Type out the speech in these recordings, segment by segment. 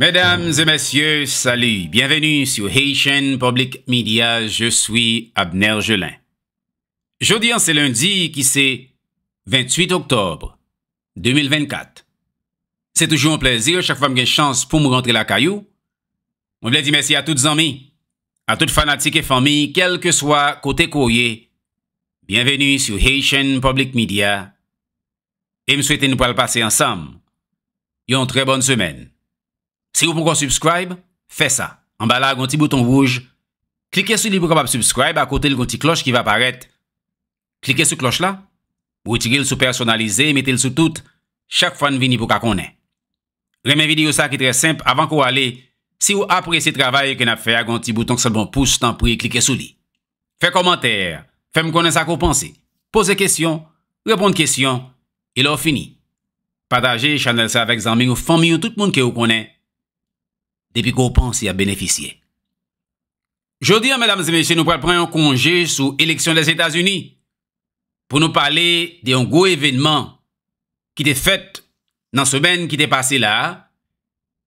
Mesdames et messieurs, salut. Bienvenue sur Haitian Public Media. Je suis Abner Gelin. Jeudi, hein, c'est lundi qui c'est 28 octobre 2024. C'est toujours un plaisir chaque fois que j'ai chance pour me rentrer la caillou. Je voulais dire merci à toutes les amis, à toutes fanatiques et familles, quel que soit côté courrier. Bienvenue sur Haitian Public Media. Et me souhaitez nous passer ensemble. Et une très bonne semaine. Si yo pou kon subscribe, fe sa. An ba la, ganti bouton rouge. Klike sou li pou kon pa subscribe, akote li ganti kloche ki va paret. Klike sou kloche la. Ou utirel sou personalize, metel sou tout. Chak fan vini pou ka konen. Remen video sa ki tre semp, avan ko wale. Si yo apresi travay, ken apfe a ganti bouton kse bon pousse, tanpouye klike sou li. Fe komenter, fe m konen sa ko panse. Pose kesyon, repon kesyon, e lo fini. Pataje, chanel se avek zanmi ou fanmi ou tout moun ki yo konen. qu'on pense y a Je Aujourd'hui, mesdames et messieurs, nous prenons un congé sous élection des états unis pour nous parler d'un gros événement qui était fait dans la semaine qui était passée là,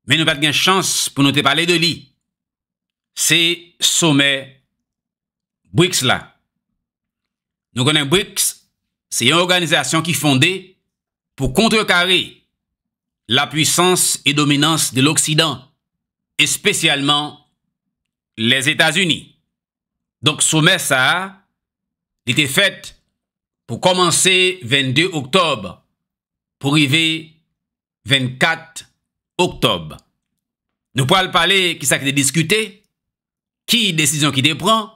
mais nous n'avons chance pour chance pour nous parler de lui. C'est sommet BRICS là. Nous connaissons BRICS, une organisation qui est fondée pour contrecarrer la puissance et dominance de l'Occident. Espesyalman les Etats-Unis. Donk soumè sa l'ite fèt pou komanse 22 oktob pou rive 24 oktob. Nou pou al pale ki sa ki te diskute, ki desizyon ki te pran,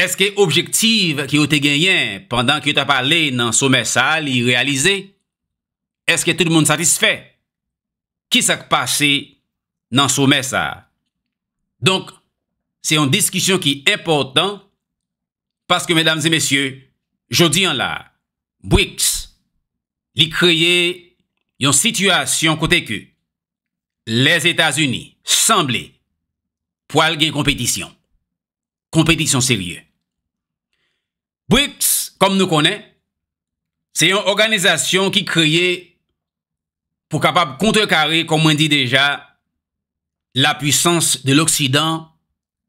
eske objektiv ki yo te genyen pandan ki yo ta pale nan soumè sa l'irealize, eske tout moun satisfè, ki sa ki pase fèt. nan sou mè sa. Donk, se yon diskisyon ki important, paske, mèdames et mèsyè, jodi an la, BRICS, li kreye yon situasyon kote ke, les Etats-Unis, semble, pou al gen kompetisyon, kompetisyon serye. BRICS, kom nou konen, se yon organizasyon ki kreye, pou kapab kontre kare, kom mwen di deja, la puissance de l'Occident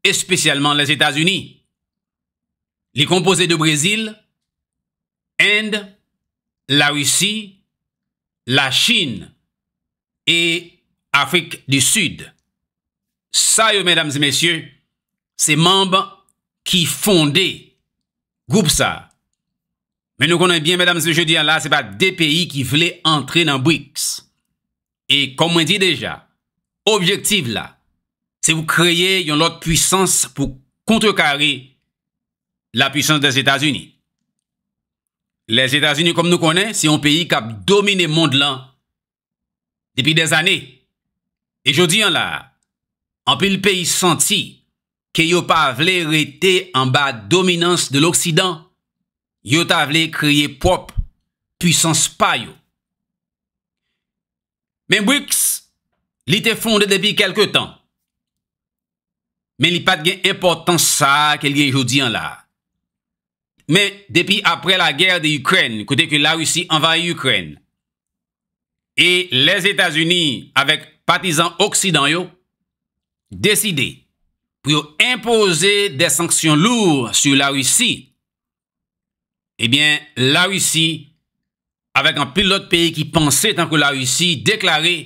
et spécialement les États-Unis. Les composés de Brésil, Inde, la Russie, la Chine et Afrique du Sud. Ça, mesdames et messieurs, c'est membres qui fondaient groupe ça. Mais nous connaissons bien, mesdames et messieurs, je dis là, c'est pas des pays qui voulaient entrer dans BRICS. Et comme on dit déjà, Objektiv la, se ou kreye yon lot puissance pou kontrekare la puissance des Etats-Unis. Les Etats-Unis kom nou konen, se yon peyi kap domine mond lan depi des ane. E jodi yon la, anpil peyi santi ke yo pa vle rete anba dominans de l'Oksidan, yo ta vle kreye pop puissance pa yo. Men wiks Li te fonde depi kelke tan. Men li pat gen importan sa ke li e joudian la. Men depi apre la ger de Ukren, kote ke la Rusi envaye Ukren, e les Etats-Unis, avek patizan oksidan yo, deside pou yo impose de sanksyon lour sur la Rusi, e eh bien la Rusi, avek an pilot peyi ki panse tanke la Rusi, deklare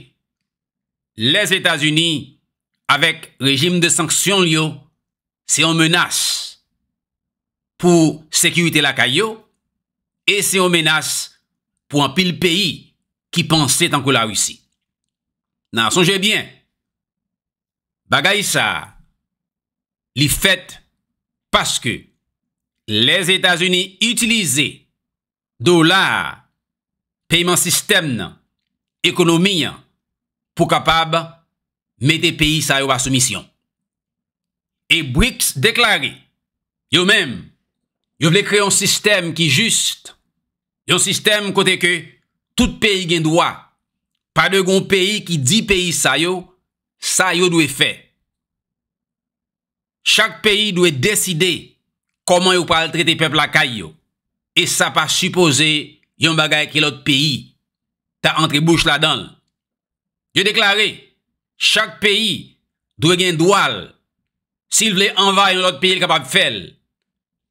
les Etats-Unis, avek rejim de sanksyon liyo, se yon menas pou sekurite la kayo, e se yon menas pou an pil peyi ki panse tanko la wisi. Nan, sonje bien, bagay sa, li fet, paske, les Etats-Unis itilize dolar, peyman sistem nan, ekonomi nan, pou kapab mette peyi sa yo ba soumisyon. E Brix deklare, yo men, yo vle kre yon sistem ki just, yon sistem kote ke, tout peyi gen dwa, pa de gon peyi ki di peyi sa yo, sa yo dwe fe. Chak peyi dwe deside, koman yo pal trete pepl la kay yo, e sa pa suppose, yon bagay ki lot peyi, ta entre bouch la donl, Yo deklare, chak peyi dwe gen doal si l vle envaye l ot peyi l kapab fel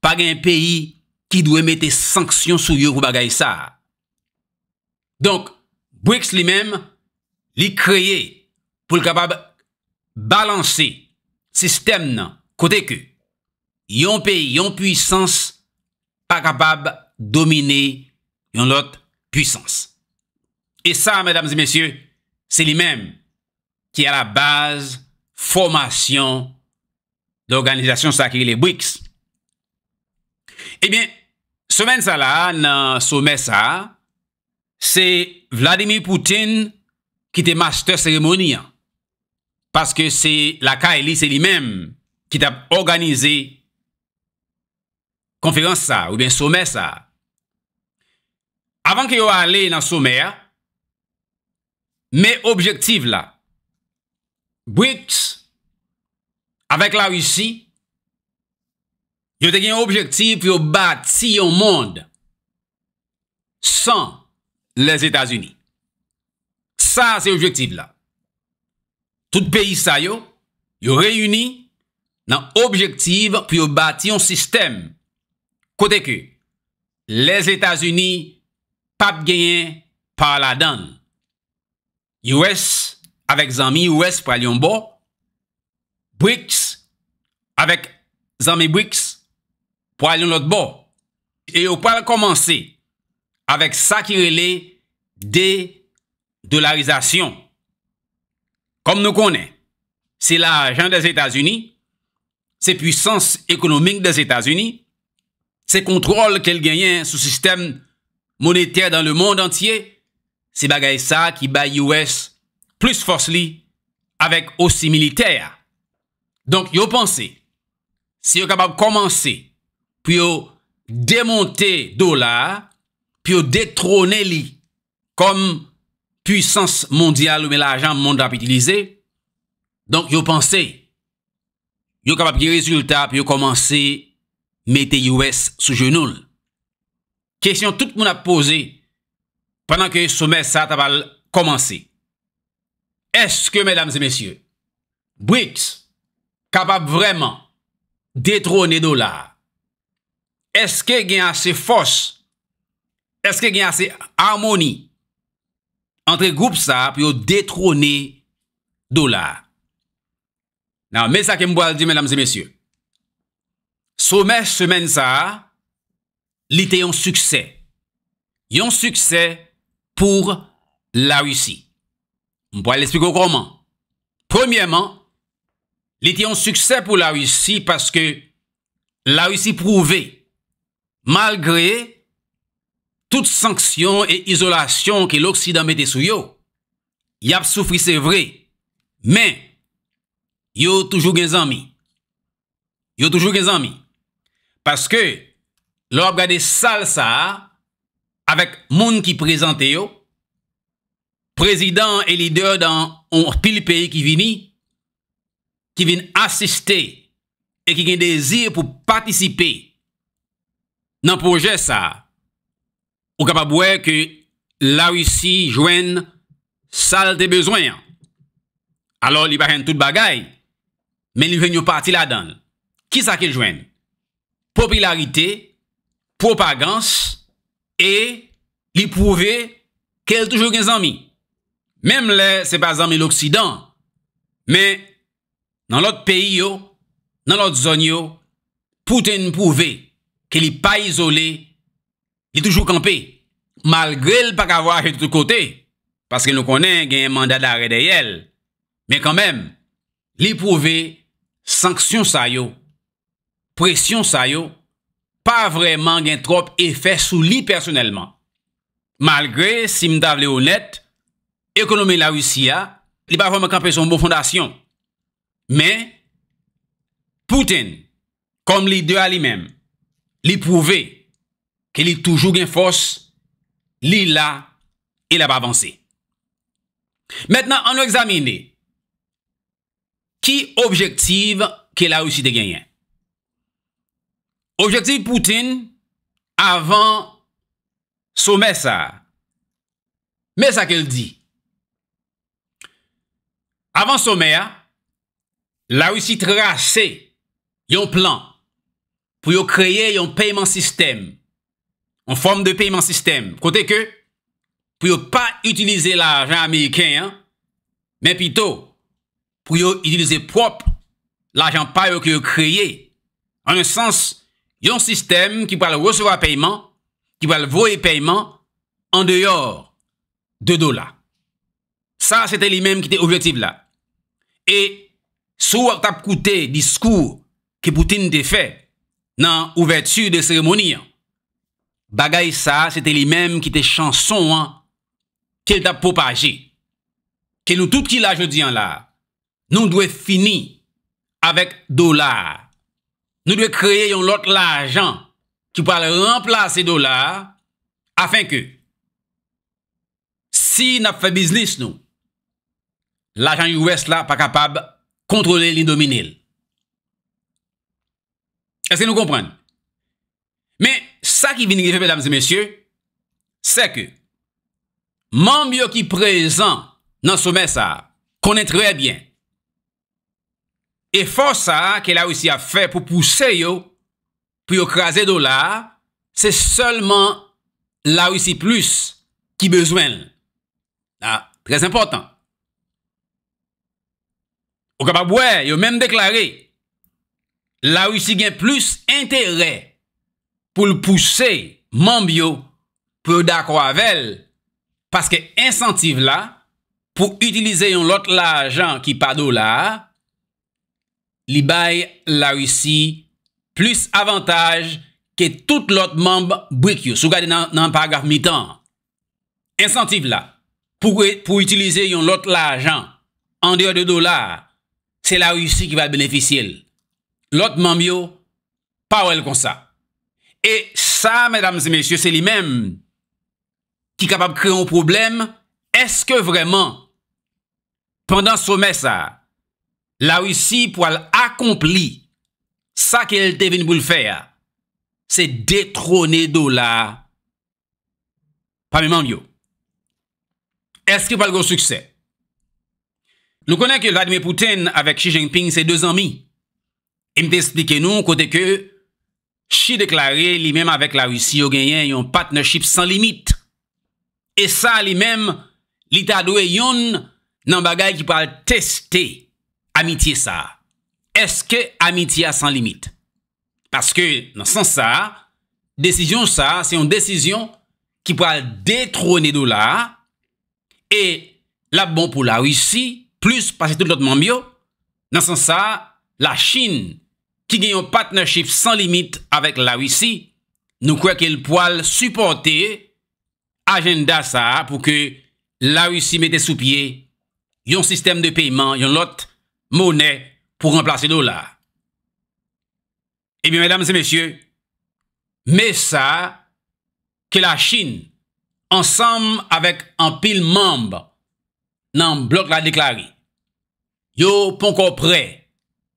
pa gen peyi ki dwe mette sanksyon sou yo kou bagay sa. Donk, Brix li menm li kreye pou l kapab balanse sistem nan kote ke yon peyi, yon puysans pa kapab domine yon lot puysans. E sa, medamzi mesyeu, Se li menm ki a la base Formasyon D'organizasyon sa ki li bwiks Ebyen, eh semen sa la Nan soume sa Se Vladimir Poutine Ki te master seremoni Paske se La ka elis se li menm Ki te a organizé Konferans sa ou bien soume sa Avan ki yo ale nan soume sa Me objektiv la, Brits, avèk la Rusi, yo te gen objektiv pou yo bati yon mond, san les Etats-Unis. Sa se objektiv la. Tout peyi sa yo, yo reyuni nan objektiv pou yo bati yon sistem. Kote ke, les Etats-Unis, pap genyen, pa la danne. US avec zami US pour aller en BRICS avec zami BRICS pour aller en l'autre Et on peut commencer avec ça qui relève des dollarisations. Comme nous connaissons, c'est l'argent des États-Unis, c'est puissance économique des États-Unis, c'est contrôle qu'elle gagne sous système monétaire dans le monde entier, Se bagay sa ki bay US plus fos li avèk osi militer. Donk yo panse, se yo kapap komanse, pou yo demonte do la, pou yo detrone li kom pwisans mondial ou me la ajan moun drap itilize, donk yo panse, yo kapap ki rezultat pou yo komanse mette US sou jenoul. Kesyon tout moun ap posey, Pendan ke soumè sa tapal komanse. Eske, mèdames et mèsyè, Brix kapap vreman detronè do la? Eske gen ase fos? Eske gen ase harmoni entre goup sa pi yo detronè do la? Nan, mè sa ke mbo al di, mèdames et mèsyè, soumè semen sa, li te yon sukse. Yon sukse, yon sukse, pou la russi. Mpwa l'espliko koman. Premyeman, li ti an suksè pou la russi paske la russi prouve malgre tout sanksyon e izolasyon ki l'Oksida mette sou yo. Yap soufri, se vre. Men, yo toujou gen zami. Yo toujou gen zami. Paske, lor ap gade salsar avèk moun ki prezante yo, prezident e lider dan on pil peyi ki vini, ki vin asiste e ki gen dezir pou patisipe nan proje sa. Ou kapabwe ke la risi jwen sal te bezwen. Alor li paren tout bagay, men li ven yo pati la dan. Ki sa ki jwen? Popularite, propagans, e... li pouve ke l toujou gen zami. Mem le, se pa zami l'Oksidan, men nan lot peyi yo, nan lot zon yo, pouten pouve ke li pa izole, li toujou kampe, malgre l pak avwa jete tout kote, paske nou konen gen yon manda dare de yel. Men kanmen, li pouve sanksyon sa yo, presyon sa yo, pa vreman gen trop efè sou li personelman. Malgre, si mdav le honet, ekonome la russiya, li pa fom akampe son bon fondasyon. Men, Poutine, kom li de alimem, li pouve, ke li toujou gen fos, li la, e la pa avanse. Metna, an nou examine, ki objektiv ke la russiya de genyen? Objektiv Poutine, avan Soumè sa. Mè sa ke l di. Avan soumè a, la wisi trase yon plan pou yo kreye yon peyman sistem, yon form de peyman sistem. Kote ke, pou yo pa itilize la jen Ameriken, men pito, pou yo itilize prop la jen paye yo kreye. An yon sens, yon sistem ki prale reseva peyman an yon sens, valvoye peyman an deyor de do la. Sa, se te li menm ki te objektiv la. E, sou ak tap koute diskou ki poutin te fe nan ouvertu de seremoni an. Bagay sa, se te li menm ki te chanson an ke l tap popaje. Ke nou tout ki la jodi an la, nou dwe fini avèk do la. Nou dwe kreye yon lot la ajan ki pou al rempla se do la, afin ke, si nap fe biznis nou, l'ajan yon ouest la pa kapab kontrole l'indominil. Ese nou kompren? Men, sa ki vinig yon, pe damse mesye, se ke, man myo ki prezan nan soume sa, konetreye bien, e fosa ke la ou si a fe pou pouse yo, pou yo krasè do la, se seulement la ou si plus ki bezwen. Da, tres important. Ou kapap wè, yo mèm deklare, la ou si gen plus entere pou l pou se, mambyo, pou da kwavel, paske incentive la, pou utilize yon lot la jan ki pa do la, li bay la ou si mambyo. plus avantage ke tout lot mamb brek yo. Sou gade nan paragraf mi tan. Incentive la. Pou itilize yon lot la ajan an deyo de do la, se la ou yosi ki va beneficiel. Lot mamb yo pa ou el kon sa. E sa, mèdames et mèsyo, se li mèm ki kapab kre yon problem, eske vreman pandan sou mè sa, la ou yosi pou al akompli Sa ke el te vin pou l fè ya, se detronè do la, pa mi man vyo. Eske pal gò sukse? Nou konè ke Vladimir Poutine avèk Xi Jinping se deux anmi. E mte esplike nou kote ke, Xi deklare li mèm avèk la Rusi yo genyen yon patnership san limit. E sa li mèm li ta do e yon nan bagay ki pal testè amityè sa. eske amitya san limite. Paske nan san sa, desisyon sa, se yon desisyon ki po al detroni do la, e la bon pou la Ouissi, plus pasi tout lot manbyo, nan san sa, la Chin, ki gen yon patnership san limite avek la Ouissi, nou kwe ke l po al suporti agenda sa, pou ke la Ouissi mette sou pie, yon sistem de peyman, yon lot mounet, pou remplase do la. E eh bi, mèdames et mèsyè, mè sa, ke la Chine, ansam avèk an pil mamb, nan blok la deklari, yo pon kopre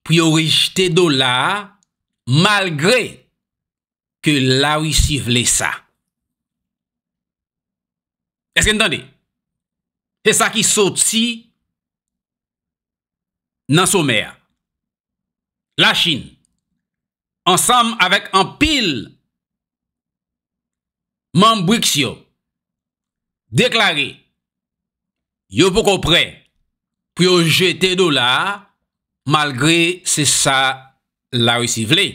pou yo rejte do la, malgre ke la wisi vle sa. Eske ntande, se sa ki soti nan sou mèa. la chine, ansam avèk an pil mambriksyo, deklari, yo pou kopre, pou yo jete dolar, malgre se sa la resivele.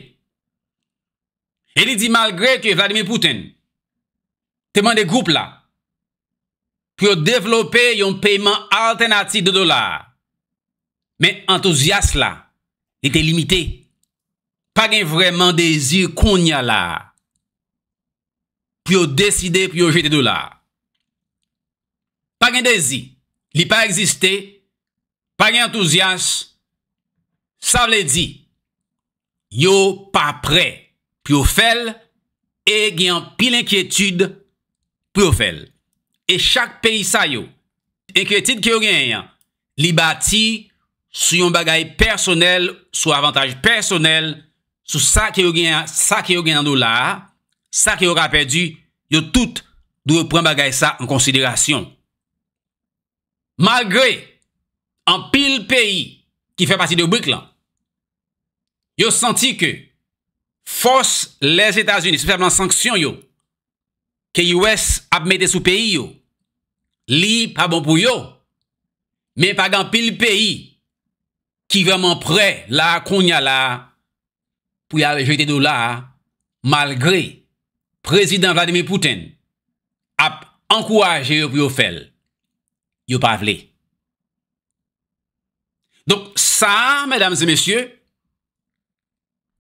Eli di malgre ki Vladimir Pouten, teman de goup la, pou yo devlope yon peyman alternatif de dolar, men entouzias la, ete limité. Pag en vreman dezir koun ya la, pou yo deside pou yo jete do la. Pag en dezir, li pa egziste, pag en entouzias, sa vle di, yo pa pre, pou yo fel, e gen pil enkretid pou yo fel. E chak pey sa yo, enkretid ki yo gen yon, li bati, sou yon bagay personel, sou avantaj personel, sou sa ki yo gen nan do la, sa ki yo ra perdi, yo tout dwe pren bagay sa an konsiderasyon. Malgre, an pil peyi ki fe pati de Brik lan, yo senti ke fos les Etats-Unis, sep sa plan sanksyon yo, ke US ap mette sou peyi yo, li pa bon pou yo, me pag an pil peyi ki veman pre la konya la pou ya rejete do la, malgre prezident Vladimir Poutine ap ankouaje pou yo fel, yo pa vle. Donk sa, medam se mesye,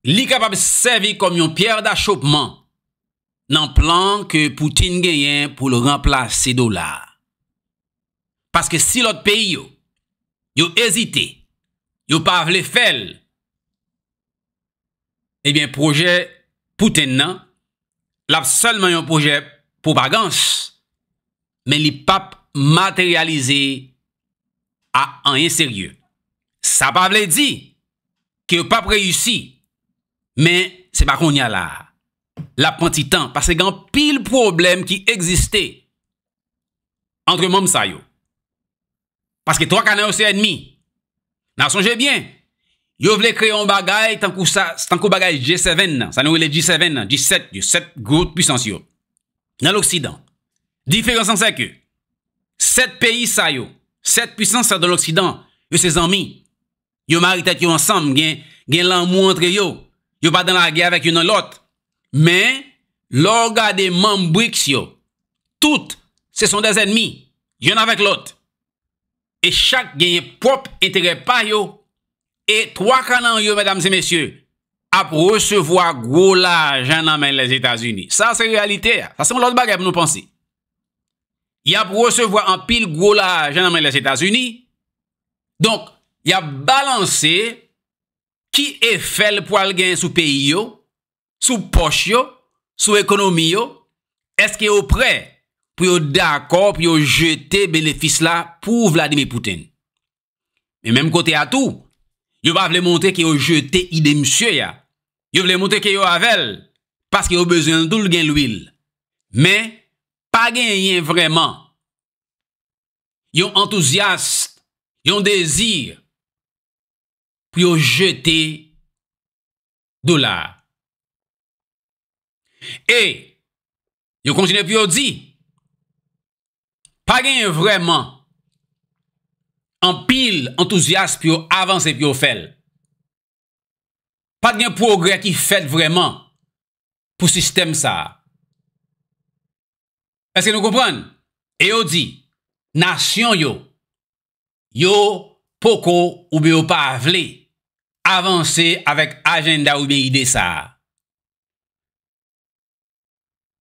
li kapab sevi kom yon pier da chopman nan plan ke Poutine genyen pou lo remplase se do la. Paske si lot peyi yo, yo ezite, yo pa vle fel, ebyen proje pou ten nan, lap salman yon proje pou bagans, men li pap materialize a an yon serye. Sa pa vle di, ki yo pap reyusi, men se pa kon yon la, la pantitan, pase gen pil problem ki egziste, entre moun sa yo, pase ki 3 kanan yo se enmi, Na sonje bien, yo vle kre yon bagay, tankou bagay G7 nan, sa nou wile G7 nan, G7, yon 7 groute pwisans yo, nan l'Oksidan. Diferent san seke, 7 peyi sa yo, 7 pwisans sa de l'Oksidan, yon se zanmi, yon maritek yon ansam, gen lan mwantre yo, yon pa den la gey avèk yon an lot, men, lor ga de mambriks yo, tout se son de zanmi, yon avèk lot. e chak genye prop etere pa yo, e 3 kanan yo, mèdames et mèsyè, ap recevoa gwo la janamen lèz Etats-Unis. Sa se realite ya. Sa se moun lòt bagèp nou pansi. Yap recevoa an pil gwo la janamen lèz Etats-Unis. Donk, yap balanse ki e fel pou al genye sou peyi yo, sou poch yo, sou ekonomi yo, eske yo prey. pou yo de akor pou yo jete benefis la pou Vladimir Poutine. Men menm kote a tou, yo va vle montre ki yo jete ide msye ya. Yo vle montre ki yo avel, paske yo bezen doul gen l'ouil. Men, pa gen yen vreman. Yon entouziast, yon dezir, pou yo jete dolar. E, yo kontine pou yo di, Pa gen yon vreman an pil entouzias pi yo avanse pi yo fel. Pa gen progre ki fet vreman pou sistem sa. Eske nou kompran? Eyo di, nasyon yo, yo poko ou bi yo pa avle avanse avek agenda ou bi ide sa.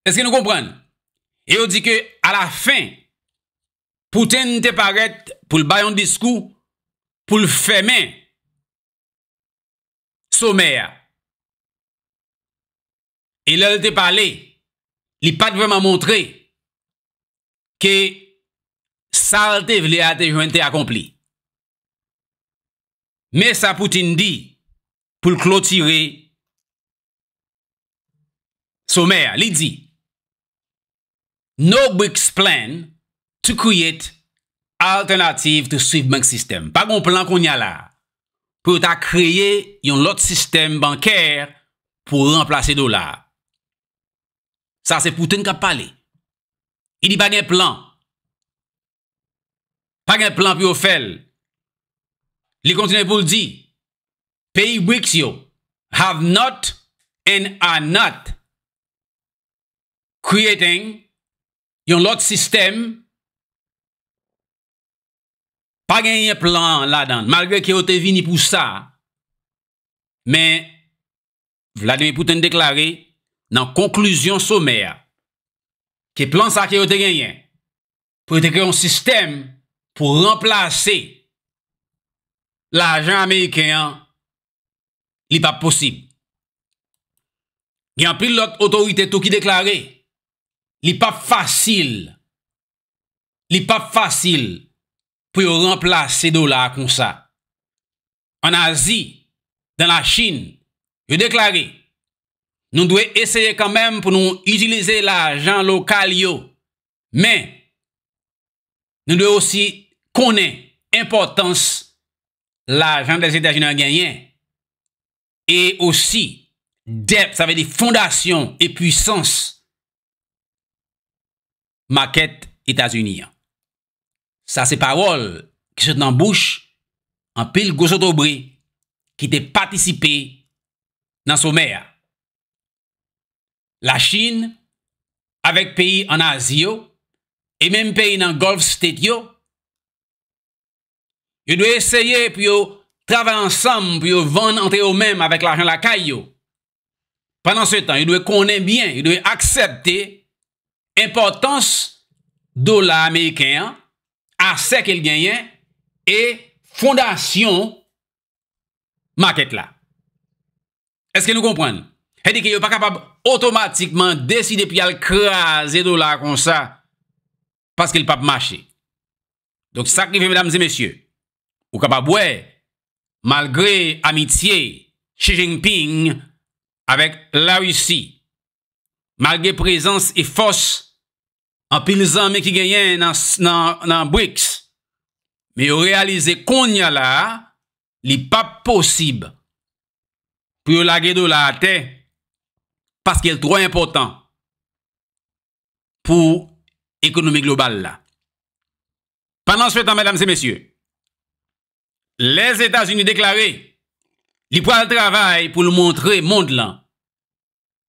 Eske nou kompran? Eyo di ke ala fin pouten te paret pou l bayon diskou, pou l fèmen, sou mè ya. E lèl te pale, li pat vèman montre, ki sal te vile a te jwen te akompli. Mè sa pouten di, pou l klotire, sou mè ya, li di, nou bwik splèn, To create... Alternative to sweet bank system... Pa kon plan kon yal la... Po yo ta kreye... Yon lot sistem banker... Po remplase do la... Sa se pou ten ka pale... Y di pa gen plan... Pa gen plan pi yo fel... Li kontine pou l di... Pei wiks yo... Have not... And are not... Creating... Yon lot sistem... pa genyen plan la dan, malwe ki yo te vini pou sa, men, Vladimir Putin deklare, nan konklusyon somer, ki plan sa ki yo te genyen, pou te kre yon sistem, pou remplase, l'ajan Amerikeyan, li pa posib. Gen pri l'otorite tou ki deklare, li pa fasil, li pa fasil, pou yon remplace se do la kon sa. An azi, dan la chine, yon deklare, nou dwe eseye kanmem pou nou utilize la ajan lokal yo, men, nou dwe osi konen importans la ajan des Etats-Unis en Ganyen, e osi dep, sa ve di fondasyon e pwisans ma ket Etats-Unis an. Sa se parol ki se nan bouch an pil gosotobri ki te patisipe nan sou mè. La chine avèk peyi an az yo e mèm peyi nan golf state yo. Yo dwey eseye pou yo travè ansam pou yo van antè yo mèm avèk l'ajan lakay yo. Pendan se tan yo dwey konè mèm bien, yo dwey akseptè importans do la amèyken an a se ke l genyen, e fondasyon maket la. Eske nou kompran? He di ki yo pa kapab otomatikman deside pi al kraze do la kon sa paske l pap mache. Donk sakrifen, vèdames et messieurs, ou kapab wè malgre amitye Xi Jinping avèk la Russi, malgre prezans e fos vèdames an pil zan men ki genyen nan BRICS, mi yo realize kon ya la, li pa posib, pou yo lage do la ate, paske yel tro important, pou ekonomi global la. Panan se fetan, madame se mesye, les Etats-Unis deklare, li pou al travay pou l montre mond lan,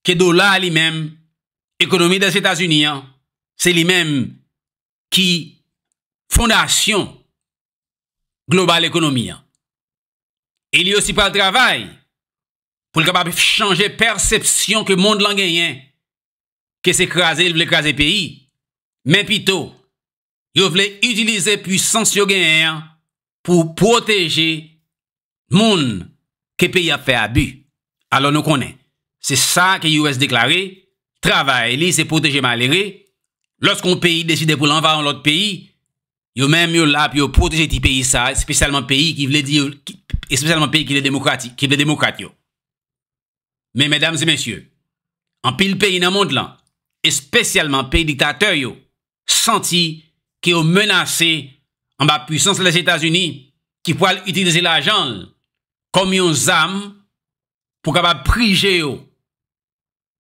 ke do la li men, ekonomi des Etats-Unis an, c'est lui-même qui fondation globale économie. Il y a hein. aussi pas le travail pour le capable changer perception que le monde l'a gagné, que s'écraser il veut écraser pays. Mais plutôt, il veut utiliser puissance gagné hein, pour protéger le monde que pays a fait abus. Alors nous connaissons. C'est ça que US déclaré. Travail, c'est protéger malheureux. Lors kon peyi deside pou lan va an lot peyi, yo menm yo lap yo proteje ti peyi sa, espesyalman peyi ki vle di yo, espesyalman peyi ki vle demokrat yo. Men, medam se mensyo, an pil peyi nan mond lan, espesyalman peyi diktateur yo, santi ki yo menase an ba pwisans la les Etats-Unis ki po al itilize la janl kom yon zam pou ka ba prije yo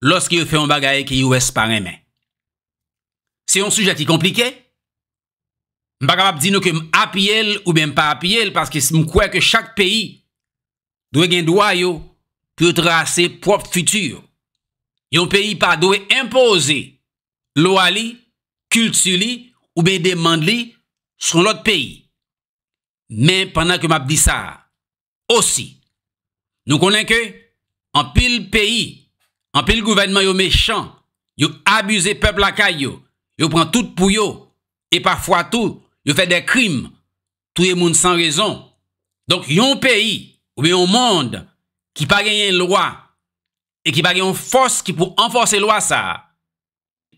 los ki yo fe yon bagaye ki yo wes pa remen. se yon suje ki komplike. M pa kap ap di nou ke m api el ou ben m pa api el, paske si m kwe ke chak peyi, doye gen doya yo, kwe trase prop futur. Yon peyi pa doye impose, lo ali, kulti li, ou ben demande li, son lot peyi. Men, panan ke m ap di sa, osi, nou konen ke, an pil peyi, an pil gouvenman yo mechan, yo abuse pepl akay yo, yo pran tout pou yo, e pafwa tout, yo fè de krim, tout yon moun san rezon. Donk yon peyi, oube yon moun, ki pa genyen lwa, e ki pa genyon fos ki pou enfose lwa sa,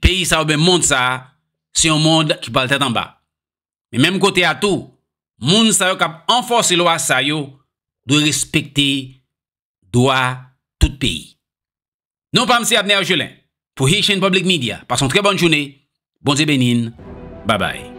peyi sa oube moun sa, se yon moun ki pa lte tan ba. Men mèm kote a tout, moun sa yo kap enfose lwa sa yo, do respecte doa tout peyi. Non pa mse apne a jelen, pou he chen public media, pason tre bon jounè, Bon Dieu bénin, Bye bye.